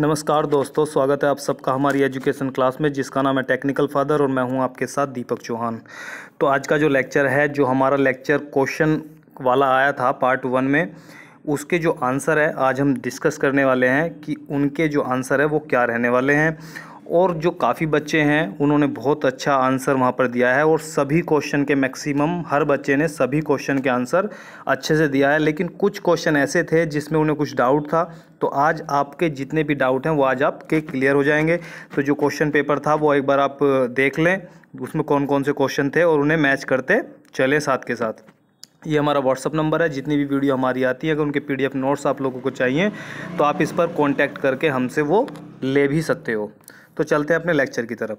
नमस्कार दोस्तों स्वागत है आप सबका हमारी एजुकेशन क्लास में जिसका नाम है टेक्निकल फादर और मैं हूं आपके साथ दीपक चौहान तो आज का जो लेक्चर है जो हमारा लेक्चर क्वेश्चन वाला आया था पार्ट वन में उसके जो आंसर है आज हम डिस्कस करने वाले हैं कि उनके जो आंसर है वो क्या रहने वाले हैं और जो काफ़ी बच्चे हैं उन्होंने बहुत अच्छा आंसर वहाँ पर दिया है और सभी क्वेश्चन के मैक्सिमम हर बच्चे ने सभी क्वेश्चन के आंसर अच्छे से दिया है लेकिन कुछ क्वेश्चन ऐसे थे जिसमें उन्हें कुछ डाउट था तो आज आपके जितने भी डाउट हैं वो आज आपके क्लियर हो जाएंगे तो जो क्वेश्चन पेपर था वो एक बार आप देख लें उसमें कौन कौन से क्वेश्चन थे और उन्हें मैच करते चलें साथ के साथ ये हमारा व्हाट्सअप नंबर है जितनी भी वीडियो हमारी आती है अगर उनके पीडीएफ नोट्स आप लोगों को चाहिए तो आप इस पर कांटेक्ट करके हमसे वो ले भी सकते हो तो चलते हैं अपने लेक्चर की तरफ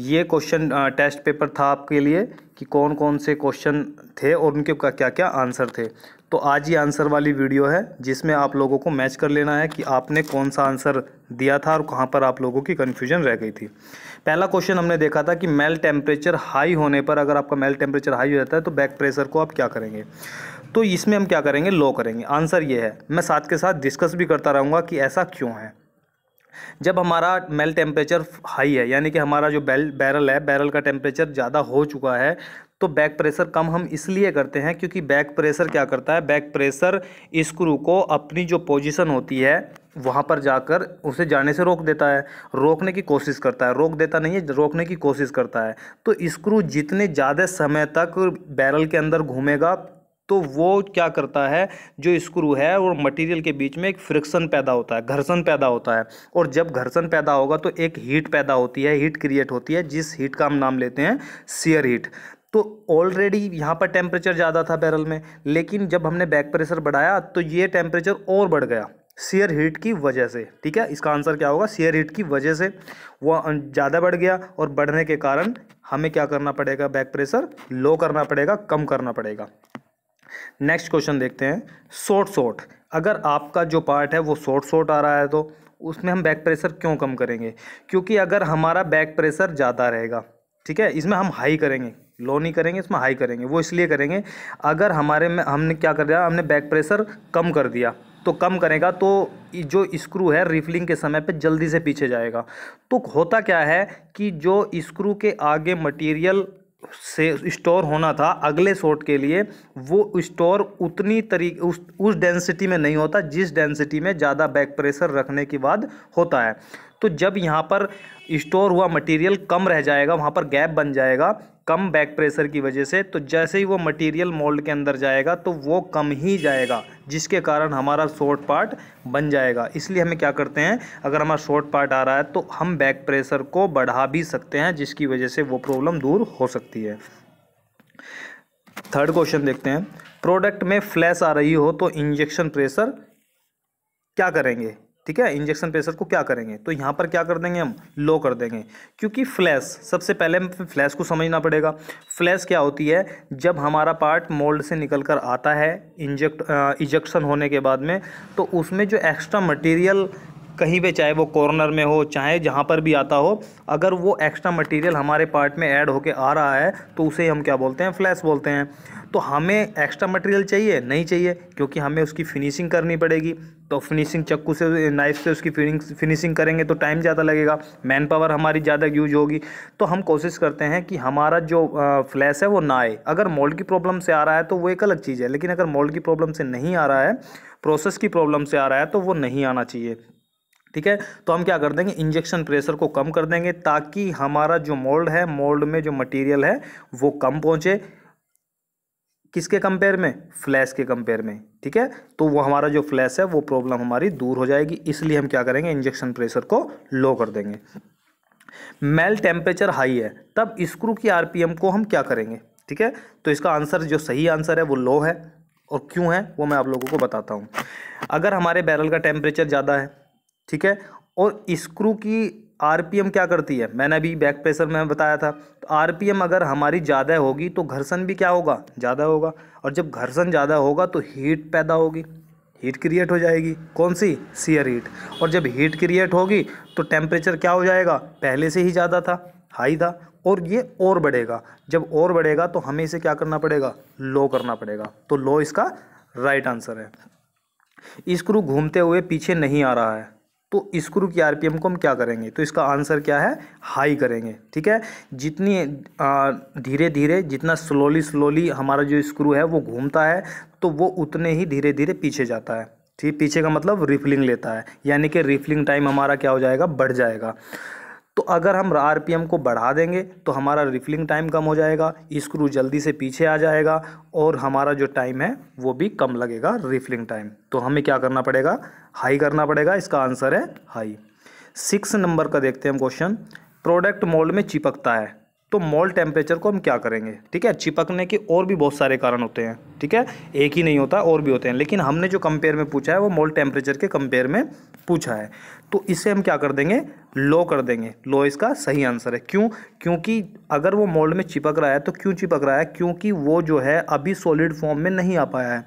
ये क्वेश्चन टेस्ट पेपर था आपके लिए कि कौन कौन से क्वेश्चन थे और उनके क्या क्या आंसर थे तो आज ये आंसर वाली वीडियो है जिसमें आप लोगों को मैच कर लेना है कि आपने कौन सा आंसर दिया था और कहाँ पर आप लोगों की कन्फ्यूजन रह गई थी पहला क्वेश्चन हमने देखा था कि मेल टेम्परेचर हाई होने पर अगर आपका मेल टेम्परेचर हाई हो जाता है तो बैक प्रेशर को आप क्या करेंगे तो इसमें हम क्या करेंगे लो करेंगे आंसर ये है मैं साथ के साथ डिस्कस भी करता रहूँगा कि ऐसा क्यों है जब हमारा मेल टेम्परेचर हाई है यानी कि हमारा जो बैल बैरल है बैरल का टेम्परेचर ज़्यादा हो चुका है तो बैक प्रेशर कम हम इसलिए करते हैं क्योंकि बैक प्रेशर क्या करता है बैक प्रेशर स्क्रू को अपनी जो पोजीशन होती है वहाँ पर जाकर उसे जाने से रोक देता है रोकने की कोशिश करता है रोक देता नहीं है रोकने की कोशिश करता है तो स्क्रू जितने ज़्यादा समय तक बैरल के अंदर घूमेगा तो वो क्या करता है जो स्क्रू है वो मटेरियल के बीच में एक फ्रिक्शन पैदा होता है घर्षण पैदा होता है और जब घर्षण पैदा होगा तो एक हीट पैदा होती है हीट क्रिएट होती है जिस हीट का हम नाम लेते हैं सीयर हीट तो ऑलरेडी यहाँ पर टेम्परेचर ज़्यादा था बैरल में लेकिन जब हमने बैक प्रेशर बढ़ाया तो ये टेम्परेचर और बढ़ गया सीयर हीट की वजह से ठीक है इसका आंसर क्या होगा सीयर हीट की वजह से वह अं, ज़्यादा बढ़ गया और बढ़ने के कारण हमें क्या करना पड़ेगा बैक प्रेशर लो करना पड़ेगा कम करना पड़ेगा नेक्स्ट क्वेश्चन देखते हैं शॉर्ट शॉर्ट अगर आपका जो पार्ट है वो शॉर्ट शॉर्ट आ रहा है तो उसमें हम बैक प्रेशर क्यों कम करेंगे क्योंकि अगर हमारा बैक प्रेशर ज़्यादा रहेगा ठीक है इसमें हम हाई करेंगे लो नहीं करेंगे इसमें हाई करेंगे वो इसलिए करेंगे अगर हमारे में हमने क्या कर दिया हमने बैक प्रेशर कम कर दिया तो कम करेगा तो जो स्क्रू है रिफलिंग के समय पे जल्दी से पीछे जाएगा तो होता क्या है कि जो स्क्रू के आगे मटेरियल से स्टोर होना था अगले शॉट के लिए वो स्टोर उतनी तरीके उस उस डेंसिटी में नहीं होता जिस डेंसिटी में ज़्यादा बैक प्रेशर रखने के बाद होता है तो जब यहाँ पर स्टोर हुआ मटेरियल कम रह जाएगा वहाँ पर गैप बन जाएगा कम बैक प्रेशर की वजह से तो जैसे ही वो मटेरियल मोल्ड के अंदर जाएगा तो वो कम ही जाएगा जिसके कारण हमारा शॉर्ट पार्ट बन जाएगा इसलिए हमें क्या करते हैं अगर हमारा शॉर्ट पार्ट आ रहा है तो हम बैक प्रेशर को बढ़ा भी सकते हैं जिसकी वजह से वो प्रॉब्लम दूर हो सकती है थर्ड क्वेश्चन देखते हैं प्रोडक्ट में फ्लैश आ रही हो तो इंजेक्शन प्रेशर क्या करेंगे ठीक है इंजेक्शन प्रेशर को क्या करेंगे तो यहाँ पर क्या कर देंगे हम लो कर देंगे क्योंकि फ्लैश सबसे पहले हम फ्लैश को समझना पड़ेगा फ्लैश क्या होती है जब हमारा पार्ट मोल्ड से निकल कर आता है इंजेक्ट इजेक्शन होने के बाद में तो उसमें जो एक्स्ट्रा मटेरियल कहीं पे चाहे वो कॉर्नर में हो चाहे जहाँ पर भी आता हो अगर वो एक्स्ट्रा मटेरियल हमारे पार्ट में ऐड होके आ रहा है तो उसे हम क्या बोलते हैं फ्लैश बोलते हैं तो हमें एक्स्ट्रा मटेरियल चाहिए नहीं चाहिए क्योंकि हमें उसकी फिनिशिंग करनी पड़ेगी तो फिनिशिंग चक्कू से नाइफ से उसकी फिनिशिंग करेंगे तो टाइम ज़्यादा लगेगा मैन पावर हमारी ज़्यादा यूज होगी तो हम कोशिश करते हैं कि हमारा जो फ्लैश है वो ना आए अगर मोल्ड की प्रॉब्लम से आ रहा है तो वो एक अलग चीज़ है लेकिन अगर मोल्ड की प्रॉब्लम से नहीं आ रहा है प्रोसेस की प्रॉब्लम से आ रहा है तो वो नहीं आना चाहिए ठीक है तो हम क्या कर देंगे इंजेक्शन प्रेशर को कम कर देंगे ताकि हमारा जो मोल्ड है मोल्ड में जो मटेरियल है वो कम पहुंचे किसके कंपेयर में फ्लैश के कंपेयर में ठीक है तो वो हमारा जो फ्लैश है वो प्रॉब्लम हमारी दूर हो जाएगी इसलिए हम क्या करेंगे इंजेक्शन प्रेशर को लो कर देंगे मेल टेम्परेचर हाई है तब स्क्रू की आरपीएम को हम क्या करेंगे ठीक है तो इसका आंसर जो सही आंसर है वो लो है और क्यों है वो मैं आप लोगों को बताता हूँ अगर हमारे बैरल का टेम्परेचर ज़्यादा है ठीक है और स्क्रू की आरपीएम क्या करती है मैंने अभी बैक प्रेशर में बताया था तो आरपीएम अगर हमारी ज़्यादा होगी तो घर्षण भी क्या होगा ज़्यादा होगा और जब घर्षण ज़्यादा होगा तो हीट पैदा होगी हीट क्रिएट हो जाएगी कौन सी सीयर हीट और जब हीट क्रिएट होगी तो टेम्परेचर क्या हो जाएगा पहले से ही ज़्यादा था हाई था और ये और बढ़ेगा जब और बढ़ेगा तो हमें इसे क्या करना पड़ेगा लो करना पड़ेगा तो लो इसका राइट आंसर है स्क्रू घूमते हुए पीछे नहीं आ रहा है तो स्क्रू की आरपीएम को हम क्या करेंगे तो इसका आंसर क्या है हाई करेंगे ठीक है जितनी धीरे धीरे जितना स्लोली स्लोली हमारा जो स्क्रू है वो घूमता है तो वो उतने ही धीरे धीरे पीछे जाता है ठीक पीछे का मतलब रिफ़िलिंग लेता है यानी कि रिफ़िलिंग टाइम हमारा क्या हो जाएगा बढ़ जाएगा तो अगर हम आर को बढ़ा देंगे तो हमारा रिफलिंग टाइम कम हो जाएगा स्क्रू जल्दी से पीछे आ जाएगा और हमारा जो टाइम है वो भी कम लगेगा रिफलिंग टाइम तो हमें क्या करना पड़ेगा हाई करना पड़ेगा इसका आंसर है हाई सिक्स नंबर का देखते हैं हम क्वेश्चन प्रोडक्ट मोल्ड में चिपकता है तो मोल टेम्परेचर को हम क्या करेंगे ठीक है चिपकने के और भी बहुत सारे कारण होते हैं ठीक है एक ही नहीं होता और भी होते हैं लेकिन हमने जो कंपेयर में पूछा है वो मोल टेम्परेचर के कंपेयर में पूछा है तो इसे हम क्या कर देंगे लो कर देंगे लो इसका सही आंसर है क्यों क्योंकि अगर वो मोल्ड में चिपक रहा है तो क्यों चिपक रहा है क्योंकि वो जो है अभी सॉलिड फॉर्म में नहीं आ पाया है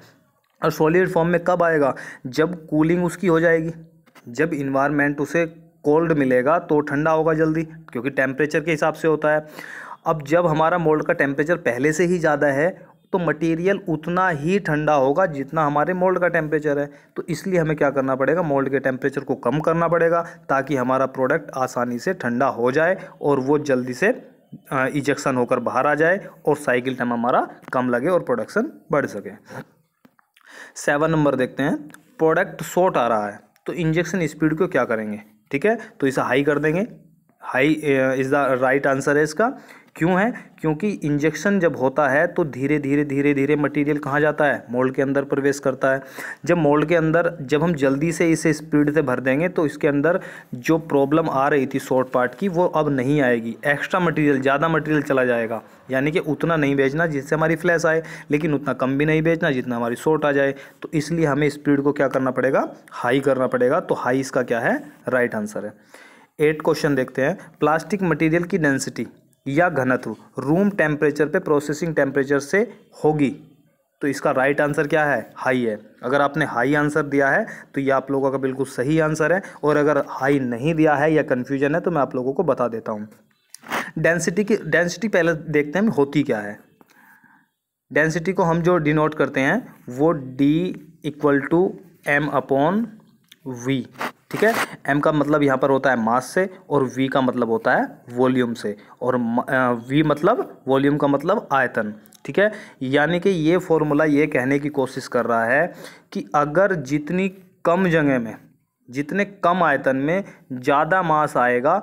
और सॉलिड फॉर्म में कब आएगा जब कूलिंग उसकी हो जाएगी जब इन्वायरमेंट उसे कोल्ड मिलेगा तो ठंडा होगा जल्दी क्योंकि टेम्परेचर के हिसाब से होता है अब जब हमारा मोल्ड का टेम्परेचर पहले से ही ज़्यादा है तो मटेरियल उतना ही ठंडा होगा जितना हमारे मोल्ड का टेम्परेचर है तो इसलिए हमें क्या करना पड़ेगा मोल्ड के टेम्परेचर को कम करना पड़ेगा ताकि हमारा प्रोडक्ट आसानी से ठंडा हो जाए और वो जल्दी से इजेक्शन होकर बाहर आ जाए और साइकिल टाइम हमारा कम लगे और प्रोडक्शन बढ़ सके सेवन नंबर देखते हैं प्रोडक्ट शॉर्ट आ रहा है तो इंजेक्शन स्पीड को क्या करेंगे ठीक है तो इसे हाई कर देंगे high is the right answer है इसका क्यों है क्योंकि इंजेक्शन जब होता है तो धीरे धीरे धीरे धीरे मटेरियल कहाँ जाता है मोल्ड के अंदर प्रवेश करता है जब मोल्ड के अंदर जब हम जल्दी से इसे स्पीड से भर देंगे तो इसके अंदर जो प्रॉब्लम आ रही थी शॉर्ट पार्ट की वो अब नहीं आएगी एक्स्ट्रा मटेरियल ज़्यादा मटेरियल चला जाएगा यानी कि उतना नहीं भेजना जिससे हमारी फ्लैश आए लेकिन उतना कम भी नहीं भेजना जितना हमारी शॉर्ट आ जाए तो इसलिए हमें स्पीड को क्या करना पड़ेगा हाई करना पड़ेगा तो हाई इसका क्या है राइट आंसर है एट क्वेश्चन देखते हैं प्लास्टिक मटेरियल की डेंसिटी या घनत्व रूम टेम्परेचर पे प्रोसेसिंग टेम्परेचर से होगी तो इसका राइट आंसर क्या है हाई है अगर आपने हाई आंसर दिया है तो ये आप लोगों का बिल्कुल सही आंसर है और अगर हाई नहीं दिया है या कन्फ्यूजन है तो मैं आप लोगों को बता देता हूँ डेंसिटी की डेंसिटी पहले देखते हैं होती क्या है डेंसिटी को हम जो डिनोट करते हैं वो D equal to M upon V ठीक है एम का मतलब यहाँ पर होता है मास से और वी का मतलब होता है वॉल्यूम से और वी मतलब वॉल्यूम का मतलब आयतन ठीक है यानी कि ये फॉर्मूला ये कहने की कोशिश कर रहा है कि अगर जितनी कम जगह में जितने कम आयतन में ज़्यादा मास आएगा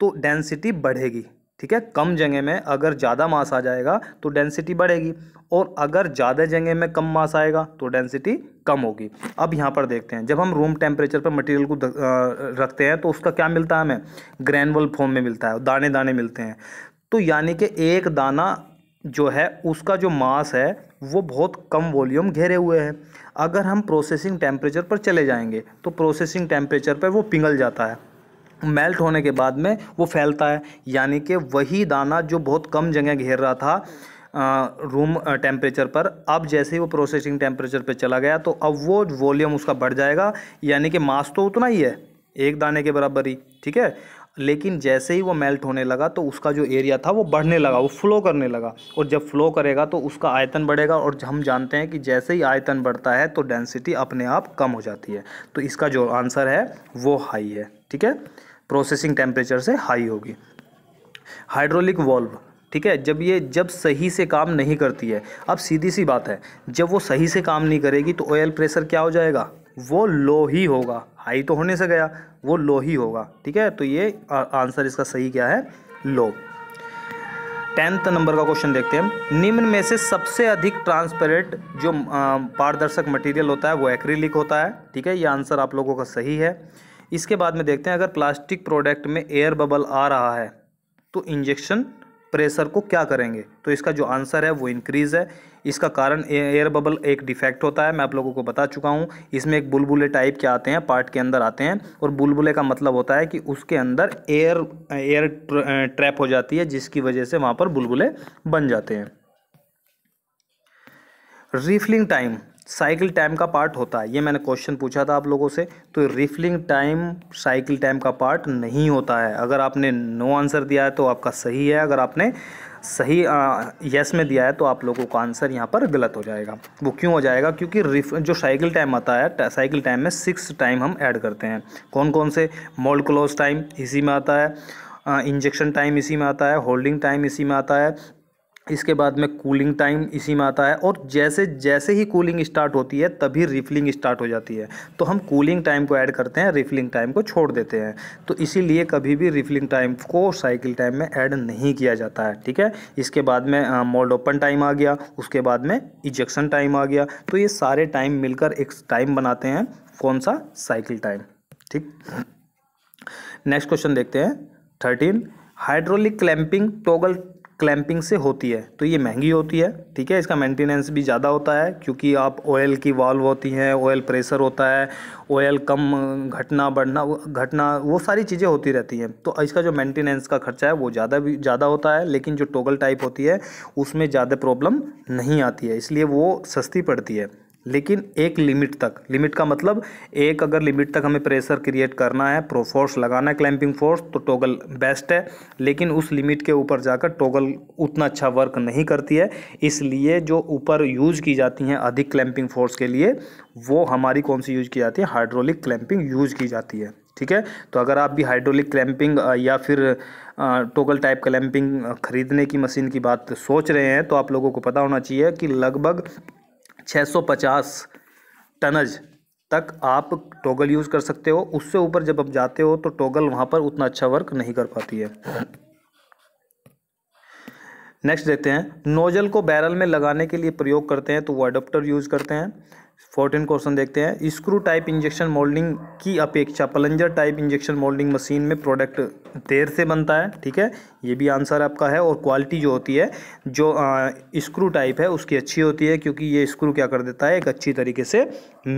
तो डेंसिटी बढ़ेगी ठीक है कम जगह में अगर ज़्यादा मास आ जाएगा तो डेंसिटी बढ़ेगी और अगर ज़्यादा जगह में कम मास आएगा तो डेंसिटी कम होगी अब यहाँ पर देखते हैं जब हम रूम टेम्परेचर पर मटेरियल को रखते हैं तो उसका क्या मिलता है हमें ग्रैनवल फॉर्म में मिलता है दाने दाने मिलते हैं तो यानी कि एक दाना जो है उसका जो मास है वो बहुत कम वॉल्यूम घेरे हुए हैं अगर हम प्रोसेसिंग टेम्परेचर पर चले जाएंगे तो प्रोसेसिंग टेम्परेचर पर वो पिघल जाता है मेल्ट होने के बाद में वो फैलता है यानी कि वही दाना जो बहुत कम जगह घेर रहा था रूम टेम्परेचर पर अब जैसे ही वो प्रोसेसिंग टेम्परेचर पे चला गया तो अब वो वॉल्यूम उसका बढ़ जाएगा यानी कि मास तो उतना ही है एक दाने के बराबर ही ठीक है लेकिन जैसे ही वो मेल्ट होने लगा तो उसका जो एरिया था वो बढ़ने लगा वो फ्लो करने लगा और जब फ्लो करेगा तो उसका आयतन बढ़ेगा और हम जानते हैं कि जैसे ही आयतन बढ़ता है तो डेंसिटी अपने आप कम हो जाती है तो इसका जो आंसर है वो हाई है ठीक है प्रोसेसिंग टेम्परेचर से हाई होगी हाइड्रोलिक वॉल्व ठीक है जब ये जब सही से काम नहीं करती है अब सीधी सी बात है जब वो सही से काम नहीं करेगी तो ऑयल प्रेशर क्या हो जाएगा वो लो ही होगा हाई तो होने से गया वो लो ही होगा ठीक है तो ये आंसर इसका सही क्या है लो टेंथ नंबर का क्वेश्चन देखते हैं निम्न में से सबसे अधिक ट्रांसपेरेंट जो पारदर्शक मटेरियल होता है वो एक्रीलिक होता है ठीक है ये आंसर आप लोगों का सही है इसके बाद में देखते हैं अगर प्लास्टिक प्रोडक्ट में एयर बबल आ रहा है तो इंजेक्शन प्रेशर को क्या करेंगे तो इसका जो आंसर है वो इंक्रीज़ है इसका कारण एयर बबल एक डिफेक्ट होता है मैं आप लोगों को बता चुका हूँ इसमें एक बुलबुले टाइप के आते हैं पार्ट के अंदर आते हैं और बुलबुले का मतलब होता है कि उसके अंदर एयर एयर ट्रैप हो जाती है जिसकी वजह से वहाँ पर बुलबुले बन जाते हैं रिफिलिंग टाइम साइकिल टाइम का पार्ट होता है ये मैंने क्वेश्चन पूछा था आप लोगों से तो रिफिलिंग टाइम साइकिल टाइम का पार्ट नहीं होता है अगर आपने नो आंसर दिया है तो आपका सही है अगर आपने सही यस में दिया है तो आप लोगों का आंसर यहाँ पर गलत हो जाएगा वो क्यों हो जाएगा क्योंकि रिफ जो साइकिल टाइम आता है साइकिल टाइम में सिक्स टाइम हम ऐड करते हैं कौन कौन से मोल्ड क्लोज टाइम इसी में आता है इंजेक्शन टाइम इसी में आता है होल्डिंग टाइम इसी में आता है इसके बाद में कूलिंग टाइम इसी में आता है और जैसे जैसे ही कूलिंग स्टार्ट होती है तभी रिफिलिंग स्टार्ट हो जाती है तो हम कूलिंग टाइम को ऐड करते हैं रिफिलिंग टाइम को छोड़ देते हैं तो इसीलिए कभी भी रिफिलिंग टाइम को साइकिल टाइम में ऐड नहीं किया जाता है ठीक है इसके बाद में मोल्ड ओपन टाइम आ गया उसके बाद में इजेक्शन टाइम आ गया तो ये सारे टाइम मिलकर एक टाइम बनाते हैं कौन सा साइकिल टाइम ठीक नेक्स्ट क्वेश्चन देखते हैं thirteen hydraulic clamping toggle clamping से होती है तो ये महंगी होती है ठीक है इसका मेंटेनेंस भी ज़्यादा होता है क्योंकि आप ऑयल की वाल्व होती हैं ऑयल प्रेशर होता है ऑयल कम घटना बढ़ना घटना वो सारी चीज़ें होती रहती हैं तो इसका जो मेंटेनेंस का खर्चा है वो ज़्यादा भी ज़्यादा होता है लेकिन जो टोगल टाइप होती है उसमें ज़्यादा प्रॉब्लम नहीं आती है इसलिए वो सस्ती पड़ती है लेकिन एक लिमिट तक लिमिट का मतलब एक अगर लिमिट तक हमें प्रेशर क्रिएट करना है प्रो फोर्स लगाना है क्लैंपिंग फोर्स तो टोगल बेस्ट है लेकिन उस लिमिट के ऊपर जाकर टोगल उतना अच्छा वर्क नहीं करती है इसलिए जो ऊपर यूज की जाती हैं अधिक क्लैंपिंग फोर्स के लिए वो हमारी कौन सी यूज की जाती है हाइड्रोलिक क्लैंपिंग यूज की जाती है ठीक है तो अगर आप भी हाइड्रोलिक क्लैंपिंग या फिर टोकल टाइप क्लैंपिंग खरीदने की मशीन की बात सोच रहे हैं तो आप लोगों को पता होना चाहिए कि लगभग 650 टनज तक आप टोगल यूज़ कर सकते हो उससे ऊपर जब आप जाते हो तो टोगल वहाँ पर उतना अच्छा वर्क नहीं कर पाती है नेक्स्ट देखते हैं नोजल को बैरल में लगाने के लिए प्रयोग करते हैं तो वो अडोप्टर यूज़ करते हैं फोर्टीन क्वेश्चन देखते हैं स्क्रू टाइप इंजेक्शन मोल्डिंग की अपेक्षा plunger type injection moulding machine में प्रोडक्ट देर से बनता है ठीक है ये भी आंसर आपका है और क्वालिटी जो होती है जो स्क्रू टाइप है उसकी अच्छी होती है क्योंकि ये स्क्रू क्या कर देता है एक अच्छी तरीके से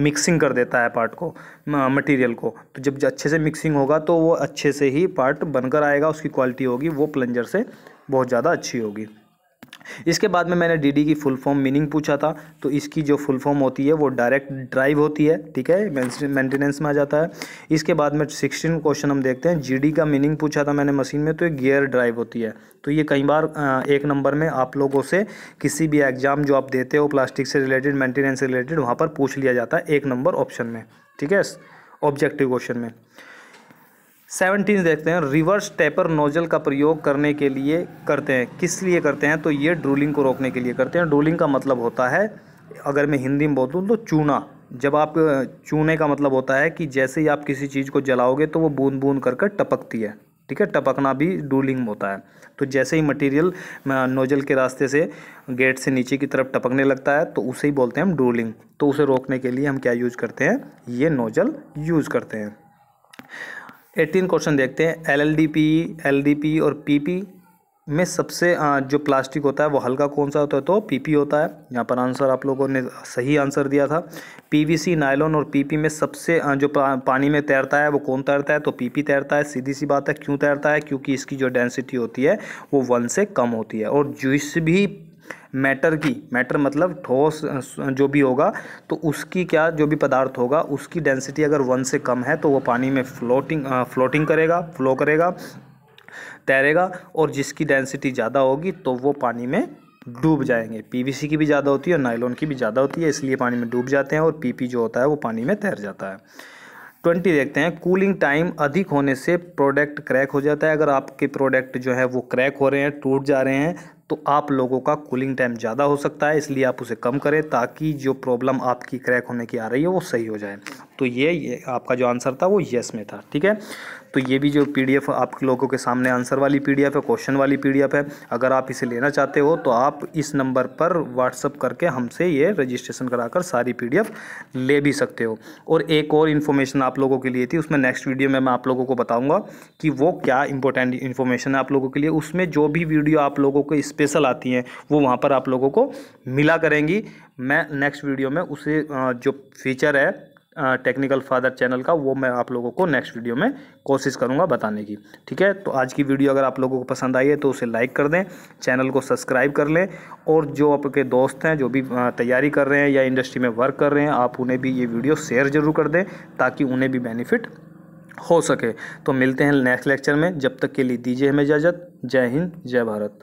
मिक्सिंग कर देता है पार्ट को मटीरियल को तो जब अच्छे से मिक्सिंग होगा तो वो अच्छे से ही पार्ट बनकर आएगा उसकी क्वालिटी होगी वो प्लंजर से बहुत ज़्यादा अच्छी होगी इसके बाद में मैंने डीडी की फुल फॉर्म मीनिंग पूछा था तो इसकी जो फुल फॉर्म होती है वो डायरेक्ट ड्राइव होती है ठीक है मेंटेनेंस में आ जाता है इसके बाद में सिक्सटीन क्वेश्चन हम देखते हैं जीडी का मीनिंग पूछा था मैंने मशीन में तो ये गियर ड्राइव होती है तो ये कई बार एक नंबर में आप लोगों से किसी भी एग्जाम जो आप देते हो प्लास्टिक से रिलेटेड मेंटेनेंस से रिलेटेड वहाँ पर पूछ लिया जाता है एक नंबर ऑप्शन में ठीक है ऑब्जेक्टिव क्वेश्चन में सेवनटीन देखते हैं रिवर्स टेपर नोजल का प्रयोग करने के लिए करते हैं किस लिए करते हैं तो ये ड्रूलिंग को रोकने के लिए करते हैं ड्रूलिंग का मतलब होता है अगर मैं हिंदी में बोलूँ तो चूना जब आप चूने का मतलब होता है कि जैसे ही आप किसी चीज़ को जलाओगे तो वो बूंद बूंद करके कर टपकती है ठीक है टपकना भी डूलिंग होता है तो जैसे ही मटेरियल नोजल के रास्ते से गेट से नीचे की तरफ टपकने लगता है तो उसे ही बोलते हैं हम डूलिंग तो उसे रोकने के लिए हम क्या यूज़ करते हैं ये नोजल यूज़ करते हैं एटीन क्वेश्चन देखते हैं L L D P L D P और पी पी में सबसे जो प्लास्टिक होता है वो हल्का कौन सा होता है तो पीपी होता है यहाँ पर आंसर आप लोगों ने सही आंसर दिया था पीवीसी नायलॉन और पीपी में सबसे जो पानी में तैरता है वो कौन तैरता है तो पीपी तैरता है सीधी सी बात है क्यों तैरता है क्योंकि इसकी जो डेंसिटी होती है वो वन से कम होती है और जिस भी मैटर की मैटर मतलब ठोस जो भी होगा तो उसकी क्या जो भी पदार्थ होगा उसकी डेंसिटी अगर वन से कम है तो वो पानी में फ्लोटिंग फ्लोटिंग करेगा फ्लो करेगा तैरेगा और जिसकी डेंसिटी ज़्यादा होगी तो वो पानी में डूब जाएंगे पीवीसी की भी ज़्यादा होती है और नाइलॉन की भी ज़्यादा होती है इसलिए पानी में डूब जाते हैं और पीपी जो होता है वो पानी में तैर जाता है ट्वेंटी देखते हैं कूलिंग टाइम अधिक होने से प्रोडक्ट क्रैक हो जाता है अगर आपके प्रोडक्ट जो है वो क्रैक हो रहे हैं टूट जा रहे हैं तो आप लोगों का कूलिंग टाइम ज़्यादा हो सकता है इसलिए आप उसे कम करें ताकि जो प्रॉब्लम आपकी क्रैक होने की आ रही है वो सही हो जाए तो ये, ये आपका जो आंसर था वो येस में था ठीक है तो ये भी जो पीडीएफ आप लोगों के सामने आंसर वाली पीडीएफ है क्वेश्चन वाली पीडीएफ है अगर आप इसे लेना चाहते हो तो आप इस नंबर पर व्हाट्सअप करके हमसे ये रजिस्ट्रेशन कराकर सारी पीडीएफ ले भी सकते हो और एक और इन्फॉर्मेशन आप लोगों के लिए थी उसमें नेक्स्ट वीडियो में मैं आप लोगों को बताऊँगा कि वो क्या इंपॉर्टेंट इन्फॉर्मेशन है आप लोगों के लिए उसमें जो भी वीडियो आप लोगों को स्पेशल आती हैं वो वहाँ पर आप लोगों को मिला करेंगी मैं नेक्स्ट वीडियो में उसे जो फीचर है टेक्निकल फादर चैनल का वो मैं आप लोगों को नेक्स्ट वीडियो में कोशिश करूँगा बताने की ठीक है तो आज की वीडियो अगर आप लोगों को पसंद आई है तो उसे लाइक कर दें चैनल को सब्सक्राइब कर लें और जो आपके दोस्त हैं जो भी तैयारी कर रहे हैं या इंडस्ट्री में वर्क कर रहे हैं आप उन्हें भी ये वीडियो शेयर ज़रूर कर दें ताकि उन्हें भी बेनिफिट हो सके तो मिलते हैं नेक्स्ट लेक्चर में जब तक के लिए दीजिए हमें इजाज़त जय हिंद जय भारत